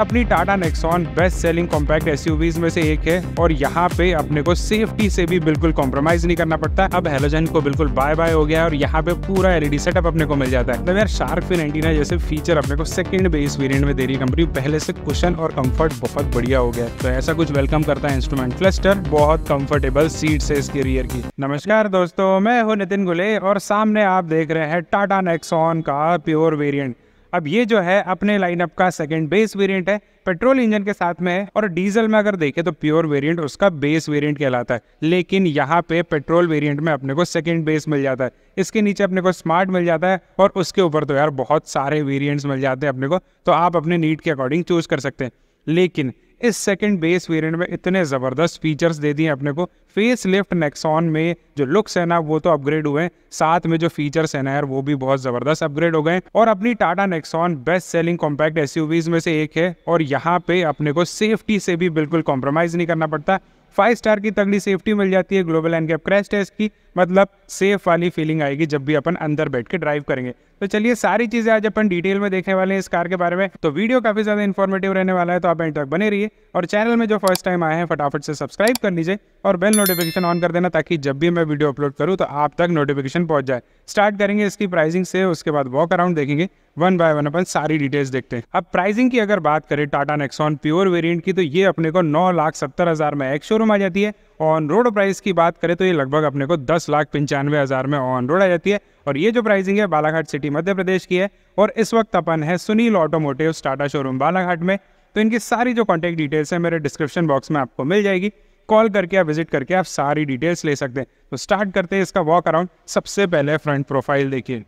अपनी Tata Nexon best selling compact SUVs में से एक है और यहाँ पे अपने को सेफ्टी से भी बिल्कुल कॉम्प्रोमाइज नहीं करना पड़ता अब हेलोजन को बिल्कुल बाय बाय हो गया और यहाँ पे पूरा एलईडी सेटअप अपने को मिल जाता है तो यार शार्क फिन एंटीना जैसे फीचर अपने को सेकंड बेस वेरियंट में दे रही कंपनी पहले से कुशन और कम्फर्ट बहुत बढ़िया हो गया तो ऐसा कुछ वेलकम करता है इंस्ट्रूमेंट क्लस्टर बहुत कम्फर्टेबल सीट है इसके रियर की नमस्कार दोस्तों मैं हूँ नितिन गुले और सामने आप देख रहे हैं टाटा नेक्सॉन का प्योर वेरियंट अब ये जो है अपने लाइनअप का सेकेंड बेस वेरियंट है पेट्रोल इंजन के साथ में है और डीजल में अगर देखें तो प्योर वेरिएंट उसका बेस वेरिएंट कहलाता है लेकिन यहाँ पे पेट्रोल वेरिएंट में अपने को सेकेंड बेस मिल जाता है इसके नीचे अपने को स्मार्ट मिल जाता है और उसके ऊपर तो यार बहुत सारे वेरियंट्स मिल जाते हैं अपने को तो आप अपने नीड के अकॉर्डिंग चूज कर सकते हैं लेकिन इस सेकंड बेस वेरिएंट में इतने ज़बरदस्त फीचर्स दे दिए अपने को फेस लिफ्ट नेक्सॉन में जो लुक्स है ना वो तो अपग्रेड हुए हैं साथ में जो फीचर्स है ना यार वो भी बहुत ज़बरदस्त अपग्रेड हो गए और अपनी Tata Nexon best selling compact S में से एक है और यहाँ पे अपने को सेफ्टी से भी बिल्कुल कॉम्प्रोमाइज़ नहीं करना पड़ता फाइव स्टार की तगड़ी सेफ्टी मिल जाती है global NCAP crash test की मतलब सेफ वाली फीलिंग आएगी जब भी अपन अंदर बैठ के ड्राइव करेंगे तो चलिए सारी चीज़ें आज अपन डिटेल में देखने वाले हैं इस कार के बारे में तो वीडियो काफ़ी ज़्यादा इन्फॉर्मेटिव रहने वाला है तो आप एंड तक बने रहिए और चैनल में जो फर्स्ट टाइम आए हैं फटाफट से सब्सक्राइब कर लीजिए और बेल नोटिफिकेशन ऑन कर देना ताकि जब भी मैं वीडियो अपलोड करूँ तो आप तक नोटिफिकेशन पहुंच जाए स्टार्ट करेंगे इसकी प्राइसिंग से उसके बाद वॉक अराउंड देखेंगे वन बाय वन अपन सारी डिटेल्स देखते हैं अब प्राइसिंग की अगर बात करें टाटा नेक्सॉन प्योर वेरिएंट की तो ये अपने को नौ लाख सत्तर हज़ार में एक शोरूम आ जाती है ऑन रोड प्राइस की बात करें तो ये लगभग अपने को दस लाख पंचानवे हज़ार में ऑन रोड आ जाती है और ये जो प्राइसिंग है बालाघाट सिटी मध्य प्रदेश की है और इस वक्त अपन है सुनील ऑटोमोटिव टाटा शोरूम बालाघाट में तो इनकी सारी जो कॉन्टैक्ट डिटेल्स है मेरे डिस्क्रिप्शन बॉक्स में आपको मिल जाएगी कॉल करके आप विजिट करके आप सारी डिटेल्स ले सकते हैं तो स्टार्ट करते हैं इसका वॉक अराउंड सबसे पहले फ्रंट प्रोफाइल देखिए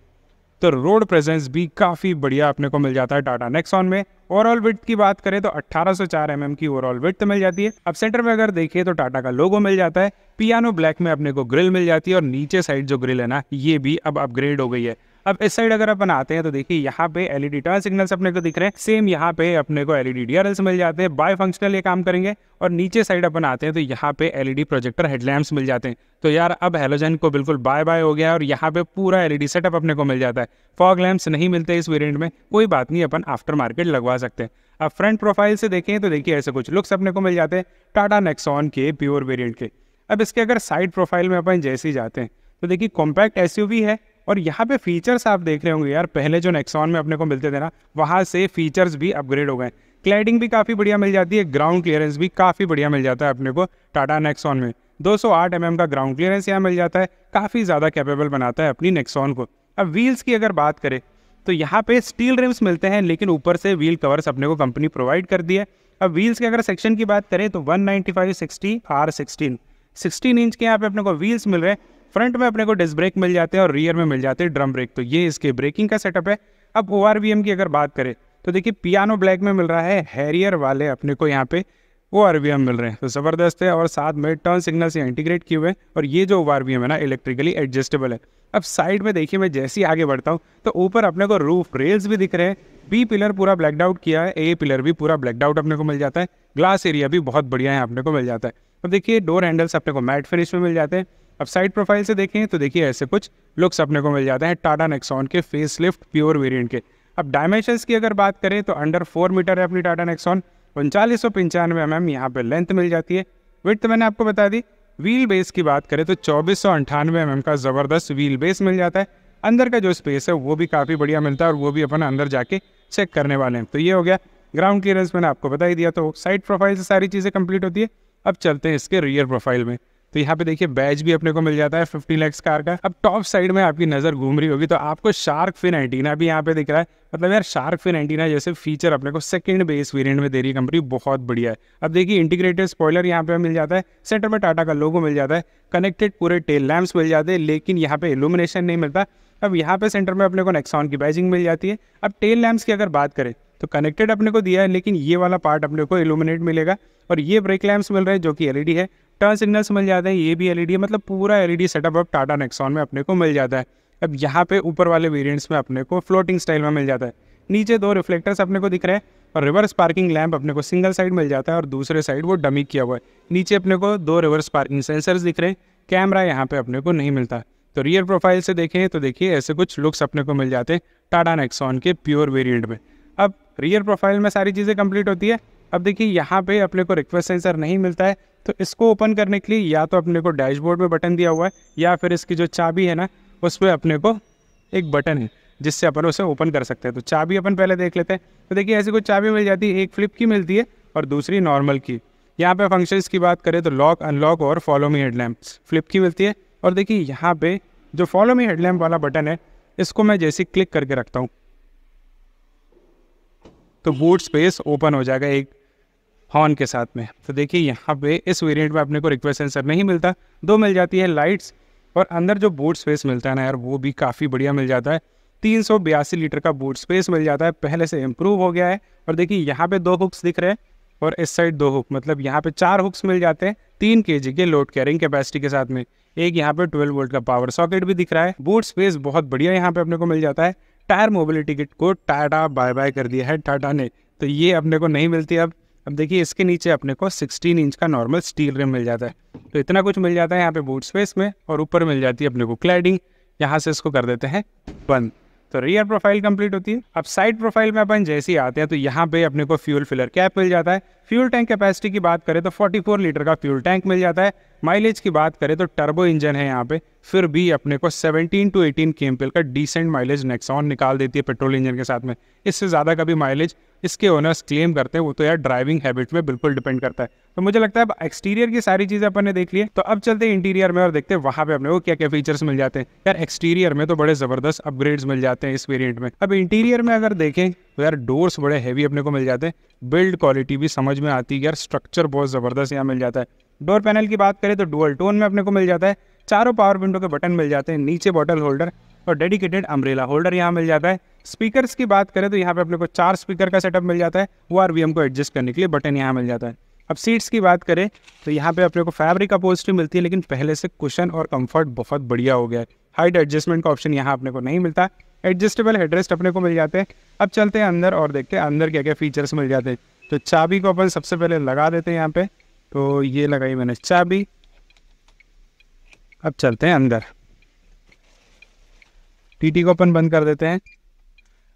तो रोड प्रेजेंस भी काफ़ी बढ़िया अपने को मिल जाता है टाटा नेक्सॉन में ओवरऑल विथ की बात करें तो 1804 एमएम mm की ओवरऑल विथ मिल जाती है अब सेंटर में अगर देखिए तो टाटा का लोगो मिल जाता है पियानो ब्लैक में अपने को ग्रिल मिल जाती है और नीचे साइड जो ग्रिल है ना ये भी अब अपग्रेड हो गई है अब इस साइड अगर अपन आते हैं तो देखिए यहाँ पे एलईडी टर्न सिग्नल्स अपने को दिख रहे हैं सेम यहाँ पे अपने को एलईडी डी e मिल जाते हैं बाय फंक्शनल ये काम करेंगे और नीचे साइड अपन आते हैं तो यहाँ पे एलईडी प्रोजेक्टर हेडलैम्प्स मिल जाते हैं तो यार अब हेलोजन को बिल्कुल बाय बाय हो गया और यहाँ पे पूरा एलईडी सेटअप e अपने को मिल जाता है फॉग लैम्प्स नहीं मिलते इस वेरियंट में कोई बात नहीं अपन आफ्टर मार्केट लगवा सकते हैं अब फ्रंट प्रोफाइल से देखें तो देखिए ऐसे कुछ लुक्स अपने को मिल जाते हैं टाटा नेक्सॉन के प्योर वेरियंट के अब इसके अगर साइड प्रोफाइल में अपन जैसे ही जाते हैं तो देखिए कॉम्पैक्ट एस है और यहाँ पे फीचर्स आप देख रहे होंगे यार पहले जो नेक्सॉन में अपने को मिलते थे ना वहाँ से फीचर्स भी अपग्रेड हो गए क्लाइडिंग भी काफ़ी बढ़िया मिल जाती है ग्राउंड क्लियरेंस भी काफ़ी बढ़िया मिल जाता है अपने को टाटा नेक्सॉन में 208 mm का ग्राउंड क्लियरेंस यहाँ मिल जाता है काफ़ी ज़्यादा कैपेबल बनाता है अपनी नेक्सॉन को अब व्हील्स की अगर बात करें तो यहाँ पे स्टील रिम्स मिलते हैं लेकिन ऊपर से व्हील कवर्स अपने को कंपनी प्रोवाइड कर दी है अब व्हील्स के अगर सेक्शन की बात करें तो 195 60 आर 16 इंच के यहाँ पे अपने को व्हील्स मिल रहे हैं फ्रंट में अपने को डिस्क ब्रेक मिल जाते हैं और रियर में मिल जाते हैं ड्रम ब्रेक तो ये इसके ब्रेकिंग का सेटअप है अब ओ की अगर बात करें तो देखिए पियानो ब्लैक में मिल रहा है हैरियर वाले अपने को यहाँ पे ओ आर वी एम मिल रहे हैं तो ज़बरदस्त है और साथ में टर्न सिग्नल से इंटीग्रेट किए हुए हैं और ये जो ओ आर वी एम है ना इलेक्ट्रिकली एडजस्टेबल है अब साइड में देखिए मैं जैसे ही आगे बढ़ता हूँ तो ऊपर अपने को रूफ रेल्स भी दिख रहे हैं बी पिलर पूरा ब्लैकड आउट किया है ए पिलर भी पूरा ब्लैकड आउट अपने को मिल जाता है ग्लास एरिया भी बहुत बढ़िया है अपने को मिल जाता है अब देखिए डोर हैंडल्स अपने को मैट फिनिश में मिल जाते हैं अब साइड प्रोफाइल से देखें तो देखिए ऐसे कुछ लुक्स अपने को मिल जाते हैं टाटा नेक्सॉन के फेस लिफ्ट प्योर वेरियंट के अब डायमेंशन की अगर बात करें तो अंडर फोर मीटर है अपनी टाटा नेक्सॉन उनचालीस सौ पंचानवे एम mm एम यहाँ पर लेंथ मिल जाती है विथ मैंने आपको बता दी व्हील बेस की बात करें तो चौबीस सौ अंठानवे एम mm एम का ज़बरदस्त व्हील बेस मिल जाता है अंदर का जो स्पेस है वो भी काफ़ी बढ़िया मिलता है और वो भी अपन अंदर जाके चेक करने वाले हैं तो ये हो गया ग्राउंड क्लियरेंस मैंने आपको बता ही दिया तो साइड प्रोफाइल से सारी चीज़ें कंप्लीट होती है अब चलते हैं इसके रियर प्रोफाइल में तो यहाँ पे देखिए बैच भी अपने को मिल जाता है फिफ्टी लैक्स कार का अब टॉप साइड में आपकी नजर घूम रही होगी तो आपको शार्क फिन एंटीना भी यहाँ पे दिख रहा है मतलब यार शार्क फिन एंटीना जैसे फीचर अपने को सेकंड बेस वेरिएंट में दे रही कंपनी बहुत बढ़िया है अब देखिए इंटीग्रेटेड स्पॉयलर यहाँ पे मिल जाता है सेंटर में टाटा का लोगो मिल जाता है कनेक्टेड पूरे टेल लैम्प मिल जाते हैं लेकिन यहाँ पे इलुमिनेशन नहीं मिलता अब यहाँ पे सेंटर में अपने को नेक्सॉन की बैजिंग मिल जाती है अब टेल लैम्प की अगर बात करें तो कनेक्टेड अपने को दिया है लेकिन ये वाला पार्ट अपने को इलुमिनेट मिलेगा और ये ब्रेक लैम्प्स मिल रहे हैं जो कि एलईडी है टर्न सिग्नल्स मिल जाते हैं ये भी एल e है मतलब पूरा एल सेटअप e अब टाटा नेक्सॉन में अपने को मिल जाता है अब यहाँ पे ऊपर वाले वेरियंट्स में अपने को फ्लोटिंग स्टाइल में मिल जाता है नीचे दो रिफ्लेक्टर्स अपने को दिख रहे हैं और रिवर्स पार्किंग लैंप अपने को सिंगल साइड मिल जाता है और दूसरे साइड वो डमी किया हुआ है नीचे अपने को दो रिवर्स पार्किंग सेंसर्स दिख रहे हैं कैमरा यहाँ पे अपने को नहीं मिलता तो रियर प्रोफाइल से देखें तो देखिए ऐसे कुछ लुक्स अपने को मिल जाते हैं टाटा नेक्सॉन के प्योर वेरियंट में अब रियर प्रोफाइल में सारी चीज़ें कंप्लीट होती है अब देखिए यहाँ पे अपने को रिक्वेस्ट सेंसर नहीं मिलता है तो इसको ओपन करने के लिए या तो अपने को डैशबोर्ड में बटन दिया हुआ है या फिर इसकी जो चाबी है ना उस पर अपने को एक बटन है जिससे अपन उसे ओपन कर सकते हैं तो चाबी अपन पहले देख लेते हैं तो देखिए ऐसी कोई चाबी मिल जाती है एक फ्लिप की मिलती है और दूसरी नॉर्मल की यहाँ पे फंक्शंस की बात करें तो लॉक अनलॉक और फॉलो मी हेडलैम्प फ्लिप की मिलती है और देखिए यहाँ पे जो फॉलो मी हेडलैम्प वाला बटन है इसको मैं जैसे क्लिक करके रखता हूँ तो बूट स्पेस ओपन हो जाएगा एक हॉर्न के साथ में तो देखिए यहाँ पे इस वेरिएंट में अपने को रिक्वेस्ट सेंसर नहीं मिलता दो मिल जाती है लाइट्स और अंदर जो बूट स्पेस मिलता है ना यार वो भी काफ़ी बढ़िया मिल जाता है तीन लीटर का बूट स्पेस मिल जाता है पहले से इम्प्रूव हो गया है और देखिए यहाँ पे दो बुक्स दिख रहे हैं और इस साइड दो हुक मतलब यहाँ पे चार हुक्स मिल जाते हैं तीन के के लोड कैरिंग कैपेसिटी के साथ में एक यहाँ पे 12 वोल्ट का पावर सॉकेट भी दिख रहा है बूट स्पेस बहुत बढ़िया यहाँ पे अपने को मिल जाता है टायर मोबिलिटी किट को टाटा बाय बाय कर दिया है टाटा ने तो ये अपने को नहीं मिलती अब अब देखिए इसके नीचे अपने को 16 इंच का नॉर्मल स्टील रिम मिल जाता है तो इतना कुछ मिल जाता है यहाँ पे बूट स्पेस में और ऊपर मिल जाती है अपने को क्लाइडिंग यहाँ से इसको कर देते हैं बंद तो रियर प्रोफाइल कंप्लीट होती है अब साइड प्रोफाइल में अपन जैसे ही आते हैं तो यहाँ पे अपने को फ्यूल फिलर कैप मिल जाता है फ्यूल टैंक कैपेसिटी की बात करें तो 44 लीटर का फ्यूल टैंक मिल जाता है माइलेज की बात करें तो टर्बो इंजन है यहाँ पे फिर भी अपने को 17 टू 18 के का डिसेंट माइलेज नेक्सॉन निकाल देती है पेट्रोल इंजन के साथ में इससे ज़्यादा कभी माइलेज इसके ओनर्स क्लेम करते हैं वो तो यार ड्राइविंग हैबिट में बिल्कुल डिपेंड करता है तो मुझे लगता है अब एक्सटीरियर की सारी चीज़ें अपन ने देख ली तो अब चलते हैं इंटीरियर में और देखते हैं वहाँ पे अपने को क्या क्या फीचर्स मिल जाते हैं यार एक्सटीरियर में तो बड़े ज़बरदस्त अपग्रेड्स मिल जाते हैं इस वेरियंट में अब इंटीरियर में अगर देखें तो यार डोर्स बड़े हैवी अपने को मिल जाते हैं बिल्ड क्वालिटी भी समझ में आती है यार स्ट्रक्चर बहुत ज़बरदस्त यहाँ मिल जाता है डोर पैनल की बात करें तो डोअल टोन में अपने को मिल जाता है चारों पावर विंडो के बटन मिल जाते हैं नीचे बॉटल होल्डर और डेडिकेटेड अम्ब्रेला होल्डर यहाँ मिल जाता है स्पीकर्स की बात करें तो यहाँ पे अपने को चार स्पीकर का सेटअप मिल जाता है वो आर को एडजस्ट करने के लिए बटन यहाँ मिल जाता है अब सीट्स की बात करें तो यहाँ पे अपने को फैब्रिक अपोस्ट्री मिलती है लेकिन पहले से कुशन और कंफर्ट बहुत बढ़िया हो गया है हाइट एडजस्टमेंट का ऑप्शन यहाँ अपने को नहीं मिलता एडजस्टेबल हेडरेस्ट अपने को मिल जाते हैं अब चलते हैं अंदर और देखते हैं अंदर क्या क्या फीचर्स मिल जाते हैं तो चाबी को अपन सबसे पहले लगा देते हैं यहाँ पे तो ये लगाई मैंने चाबी अब चलते हैं अंदर टीटी को अपन बंद कर देते हैं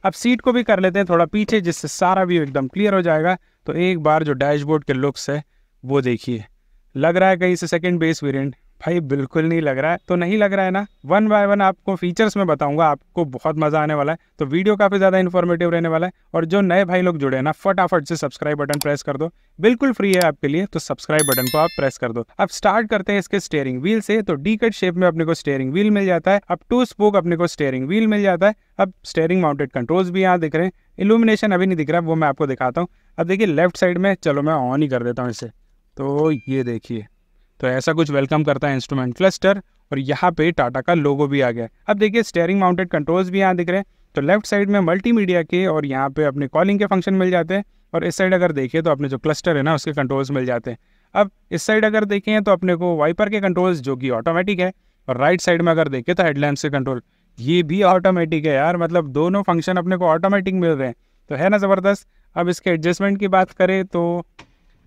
अब सीट को भी कर लेते हैं थोड़ा पीछे जिससे सारा व्यू एकदम क्लियर हो जाएगा तो एक बार जो डैशबोर्ड के लुक्स है वो देखिए लग रहा है कहीं से सेकेंड बेस वेरियंट भाई बिल्कुल नहीं लग रहा है तो नहीं लग रहा है ना वन बाय वन आपको फीचर्स में बताऊंगा आपको बहुत मजा आने वाला है तो वीडियो काफी ज्यादा इन्फॉर्मेटिव रहने वाला है और जो नए भाई लोग जुड़े हैं ना फटाफट से सब्सक्राइब बटन प्रेस कर दो बिल्कुल फ्री है आपके लिए तो सब्सक्राइब बटन को आप प्रेस कर दो अब स्टार्ट करते हैं इसके स्टेयरिंग व्हील से तो डी कट शेप में अपने को स्टेयरिंग व्हील मिल जाता है अब टू स्पोक अपने को स्टेयरिंग व्हील मिल जाता है अब स्टेयरिंग माउंटेड कंट्रोल्स भी यहाँ दिख रहे हैं इल्यूमिनेशन अभी नहीं दिख रहा वो मैं आपको दिखाता हूँ अब देखिए लेफ्ट साइड में चलो मैं ऑन ही कर देता हूँ इसे तो ये देखिए तो ऐसा कुछ वेलकम करता है इंस्ट्रूमेंट क्लस्टर और यहाँ पे टाटा का लोगो भी आ गया अब देखिए स्टेयरिंग माउंटेड कंट्रोल्स भी यहाँ दिख रहे हैं तो लेफ्ट साइड में मल्टीमीडिया के और यहाँ पे अपने कॉलिंग के फंक्शन मिल जाते हैं और इस साइड अगर देखें तो अपने जो क्लस्टर है ना उसके कंट्रोल्स मिल जाते हैं अब इस साइड अगर देखें तो अपने को वाइपर के कंट्रोल्स जो कि ऑटोमेटिक है और राइट साइड में अगर देखें तो हेडलैम्प्स के कंट्रोल ये भी ऑटोमेटिक है यार मतलब दोनों फंक्शन अपने को ऑटोमेटिक मिल रहे हैं तो है ना ज़बरदस्त अब इसके एडजस्टमेंट की बात करें तो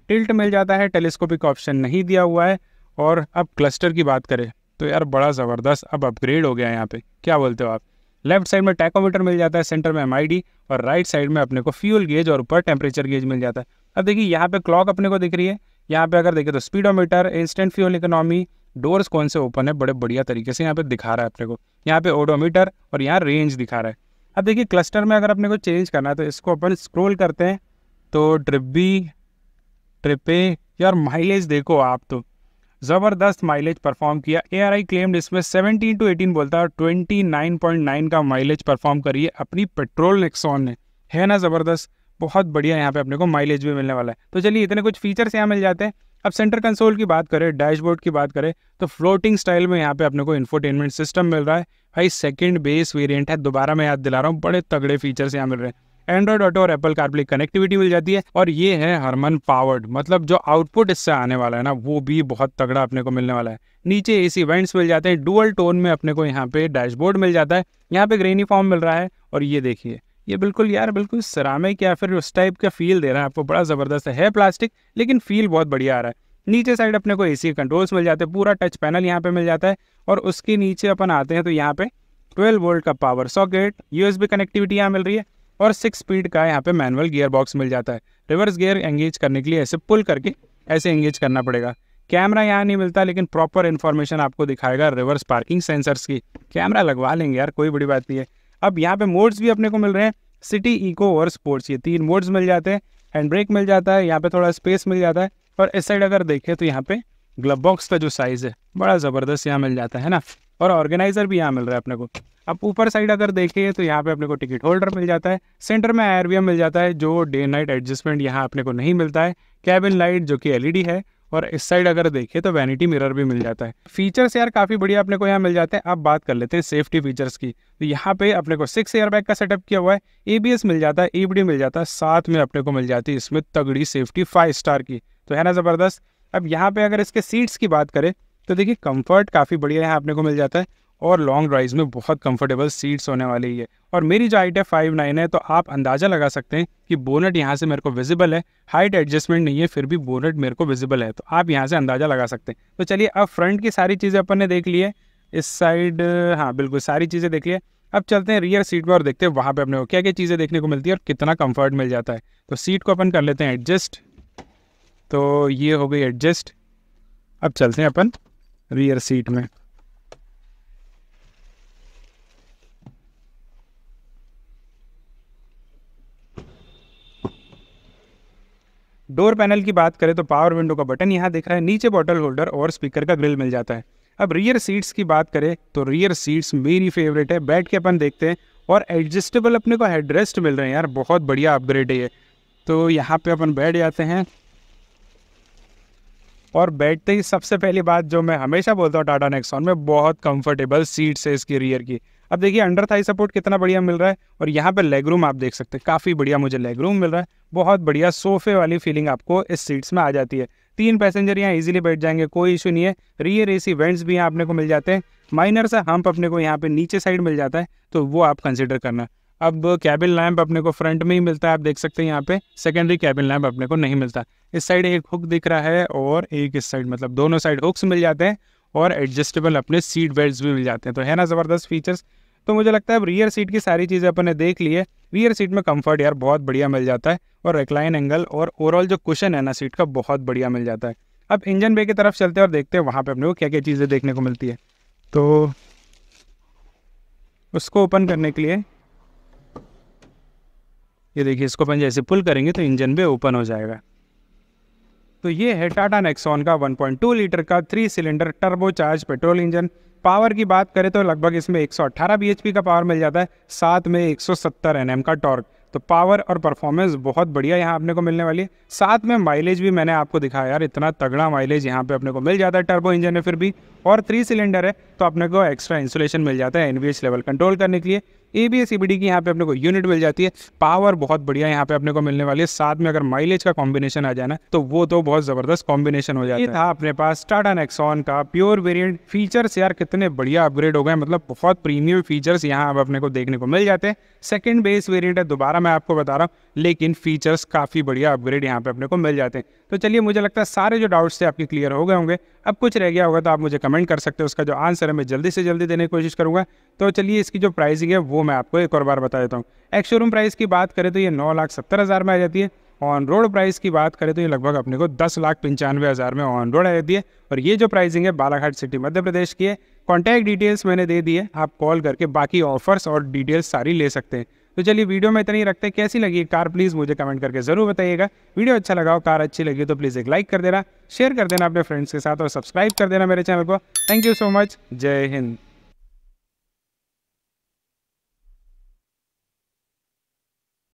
टिल्ट मिल जाता है टेलीस्कोपिक ऑप्शन नहीं दिया हुआ है और अब क्लस्टर की बात करें तो यार बड़ा ज़बरदस्त अब अपग्रेड हो गया है यहाँ पे क्या बोलते हो आप लेफ्ट साइड में टैकोमीटर मिल जाता है सेंटर में एम और राइट साइड में अपने को फ्यूल गेज और ऊपर टेम्परेचर गेज मिल जाता है अब देखिए यहाँ पर क्लॉक अपने को दिख रही है यहाँ पर अगर देखें तो speedometer instant fuel economy doors कौन से ओपन है बड़े बढ़िया तरीके से यहाँ पे दिखा रहा है अपने को यहाँ पे ओडोमीटर और यहाँ रेंज दिखा रहा है अब देखिए क्लस्टर में अगर अपने को चेंज करना है तो इसको अपन स्क्रोल करते हैं तो ड्रिब्बी ट्रिप पे यार माइलेज देखो आप तो ज़बरदस्त माइलेज परफॉर्म किया ए आर आई क्लेम्ड इसमें सेवनटीन टू एटीन बोलता है ट्वेंटी नाइन पॉइंट नाइन का माइलेज परफॉर्म करी है अपनी पेट्रोल नेक्सॉन ने है ना ज़बरदस्त बहुत बढ़िया यहाँ पे अपने को माइलेज भी मिलने वाला है तो चलिए इतने कुछ फीचर्स यहाँ मिल जाते हैं अब सेंटर कंसोल की बात करें डैशबोर्ड की बात करें तो फ्लोटिंग स्टाइल में यहाँ पे अपने को इन्फोटेनमेंट सिस्टम मिल रहा है भाई सेकंड बेस वेरिएंट है दोबारा मैं याद दिला रहा हूँ बड़े तगड़े फीचर्स यहाँ मिल रहे हैं एंड्रॉइड ऑटो और एप्पल कारप्ले कनेक्टिविटी मिल जाती है और ये है हरमन पावर्ड मतलब जो आउटपुट इससे आने वाला है ना वो भी बहुत तगड़ा अपने को मिलने वाला है नीचे एसी वेंट्स मिल जाते हैं डुअल टोन में अपने को यहाँ पे डैशबोर्ड मिल जाता है यहाँ पे ग्रेनी फॉर्म मिल रहा है और ये देखिए ये बिल्कुल यार बिल्कुल सरामिक या फिर उस टाइप का फील दे रहा है आपको बड़ा ज़बरदस्त है प्लास्टिक लेकिन फील बहुत बढ़िया आ रहा है नीचे साइड अपने को एसी कंट्रोल्स मिल जाते हैं पूरा टच पैनल यहाँ पे मिल जाता है और उसके नीचे अपन आते हैं तो यहाँ पे 12 वोल्ट का पावर सॉकेट यूएसबी कनेक्टिविटी यहाँ मिल रही है और सिक्स स्पीड का यहाँ पे मैनुअल गियर बॉक्स मिल जाता है रिवर्स गियर एंगेज करने के लिए ऐसे पुल करके ऐसे एंगेज करना पड़ेगा कैमरा यहाँ नहीं मिलता लेकिन प्रॉपर इन्फॉर्मेशन आपको दिखाएगा रिवर्स पार्किंग सेंसर्स की कैमरा लगवा लेंगे यार कोई बड़ी बात नहीं है अब यहाँ पे मोड्स भी अपने को मिल रहे हैं सिटी इको और स्पोर्ट्स ये तीन मोड्स मिल जाते हैं हैंड ब्रेक मिल जाता है यहाँ पे थोड़ा स्पेस मिल जाता है और इस साइड अगर देखें तो यहाँ पे ग्लब बॉक्स का जो साइज़ है बड़ा ज़बरदस्त यहाँ मिल जाता है ना और ऑर्गेनाइज़र भी यहाँ मिल रहा है अपने को अब ऊपर साइड अगर देखें तो यहाँ पे अपने को टिकट होल्डर मिल जाता है सेंटर में एयरवियम मिल जाता है जो डे नाइट एडजस्टमेंट यहाँ अपने को नहीं मिलता है कैबिन लाइट जो कि एलईडी है और इस साइड अगर देखें तो वैनिटी मिरर भी मिल जाता है फीचर्स यार काफ़ी बढ़िया अपने को यहाँ मिल जाते हैं अब बात कर लेते हैं सेफ्टी फीचर्स की तो यहाँ पे अपने को सिक्स एयर बैग का सेटअप किया हुआ है एबीएस मिल जाता है ईबीडी मिल जाता है साथ में अपने को मिल जाती है इसमें तगड़ी सेफ्टी फाइव स्टार की तो है ना ज़बरदस्त अब यहाँ पर अगर इसके सीट्स की बात करें तो देखिए कम्फर्ट काफ़ी बढ़िया यहाँ अपने को मिल जाता है और लॉन्ग ड्राइव में बहुत कंफर्टेबल सीट्स होने वाली है और मेरी जो हाइट है फाइव नाइन है तो आप अंदाज़ा लगा सकते हैं कि बोनट यहाँ से मेरे को विजिबल है हाइट एडजस्टमेंट नहीं है फिर भी बोनट मेरे को विजिबल है तो आप यहाँ से अंदाज़ा लगा सकते हैं तो चलिए अब फ्रंट की सारी चीज़ें अपन ने देख ली है इस साइड हाँ बिल्कुल सारी चीज़ें देख ली है अब चलते हैं रियर सीट पर और देखते हैं वहाँ पर अपने को क्या क्या चीज़ें देखने को मिलती है और कितना कम्फर्ट मिल जाता है तो सीट को अपन कर लेते हैं एडजस्ट तो ये हो गई एडजस्ट अब चलते हैं अपन रियर सीट में डोर पैनल की बात करें तो पावर विंडो का बटन यहाँ दिख रहा है नीचे बॉटल होल्डर और स्पीकर का ग्रिल मिल जाता है अब रियर सीट्स की बात करें तो रियर सीट्स मेरी फेवरेट है बैठ के अपन देखते हैं और एडजस्टेबल अपने को हेडरेस्ट मिल रहे हैं यार बहुत बढ़िया अपग्रेड है ये तो यहाँ पे अपन बैठ जाते हैं और बैठते ही सबसे पहली बात जो मैं हमेशा बोलता हूँ टाटा नेक्सॉन में बहुत कंफर्टेबल सीट्स है इसकी रियर की अब देखिए अंडर थाई सपोर्ट कितना बढ़िया मिल रहा है और यहाँ पर लेग रूम आप देख सकते हैं काफ़ी बढ़िया मुझे लेग रूम मिल रहा है बहुत बढ़िया सोफे वाली फीलिंग आपको इस सीट्स में आ जाती है तीन पैसेंजर यहाँ इजीली बैठ जाएंगे कोई इशू नहीं है रियर ए सी वेंट्स भी यहाँ अपने को मिल जाते हैं माइनर सा हम्प अपने को यहाँ पे नीचे साइड मिल जाता है तो वो आप कंसिडर करना अब कैबिन लैम्प अपने को फ्रंट में ही मिलता है आप देख सकते हैं यहाँ पे सेकेंडरी कैबिन लैम्प अपने को नहीं मिलता इस साइड एक हुक दिख रहा है और एक इस साइड मतलब दोनों साइड हुक्स मिल जाते हैं और एडजस्टेबल अपने सीट बेल्ट भी मिल जाते हैं तो है ना ज़बरदस्त फीचर्स तो मुझे लगता है रियर सीट की सारी चीज़ें अपन ने देख ली है रियर सीट में कंफर्ट यार बहुत बढ़िया मिल जाता है और रिक्लाइन एंगल और ओवरऑल जो कुशन है ना सीट का बहुत बढ़िया मिल जाता है अब इंजन बे की तरफ चलते हैं और देखते हैं वहाँ पर अपने को क्या क्या चीज़ें देखने को मिलती है तो उसको ओपन करने के लिए ये देखिए इसको अपन जैसे पुल करेंगे तो इंजन भी ओपन हो जाएगा तो ये है टाटा नेक्सॉन का 1.2 लीटर का three cylinder turbo charge petrol engine power की बात करें तो लगभग इसमें 118 bhp का पावर मिल जाता है साथ में 170 एनएम का टॉर्क तो पावर और परफॉर्मेंस बहुत बढ़िया यहाँ अपने को मिलने वाली है साथ में माइलेज भी मैंने आपको दिखाया यार इतना तगड़ा माइलेज यहाँ पे अपने को मिल जाता है टर्बो इंजन है फिर भी और थ्री सिलेंडर है तो अपने को एक्स्ट्रा इंसुलेशन मिल जाता है एन लेवल कंट्रोल करने के लिए ए बी एस की यहाँ पे अपने को यूनिट मिल जाती है पावर बहुत बढ़िया यहाँ पे अपने को मिलने वाली है साथ में अगर माइलेज का कॉम्बिनेशन आ जाना तो वो तो बहुत ज़बरदस्त कॉम्बिनेशन हो जाता है था अपने पास टाटा नेक्सॉन का प्योर वेरिएंट फीचर्स यार कितने बढ़िया अपग्रेड हो गए मतलब बहुत प्रीमियम फीचर्स यहाँ अब अपने को देखने को मिल जाते हैं सेकेंड बेस वेरियंट है दोबारा मैं आपको बता रहा हूँ लेकिन फीचर्स काफ़ी बढ़िया अपग्रेड यहाँ पे अपने को मिल जाते हैं तो चलिए मुझे लगता है सारे जो डाउट्स थे आपके क्लियर हो गए होंगे अब कुछ रह गया होगा तो आप मुझे कमेंट कर सकते हो उसका जो आंसर है मैं जल्दी से जल्दी देने की कोशिश करूँगा तो चलिए इसकी जो प्राइसिंग है वो मैं आपको एक और बार बता देता हूँ एक्स शोरूम प्राइस की बात करें तो ये नौ लाख सत्तर हज़ार में आ जाती है ऑन रोड प्राइस की बात करें तो ये लगभग अपने को दस लाख पंचानवे हज़ार में ऑन रोड आ जाती है और ये जो प्राइसिंग है बालाघाट सिटी मध्य प्रदेश की है कॉन्टैक्ट डिटेल्स मैंने दे दी है आप कॉल करके बाकी ऑफर्स और डिटेल्स सारी ले सकते हैं तो चलिए वीडियो में इतना ही रखते हैं कैसी लगी कार प्लीज़ मुझे कमेंट करके ज़रूर बताइएगा वीडियो अच्छा लगा हो कार अच्छी लगी तो प्लीज़ एक लाइक कर देना शेयर कर देना अपने फ्रेंड्स के साथ और सब्सक्राइब कर देना मेरे चैनल को थैंक यू सो मच जय हिंद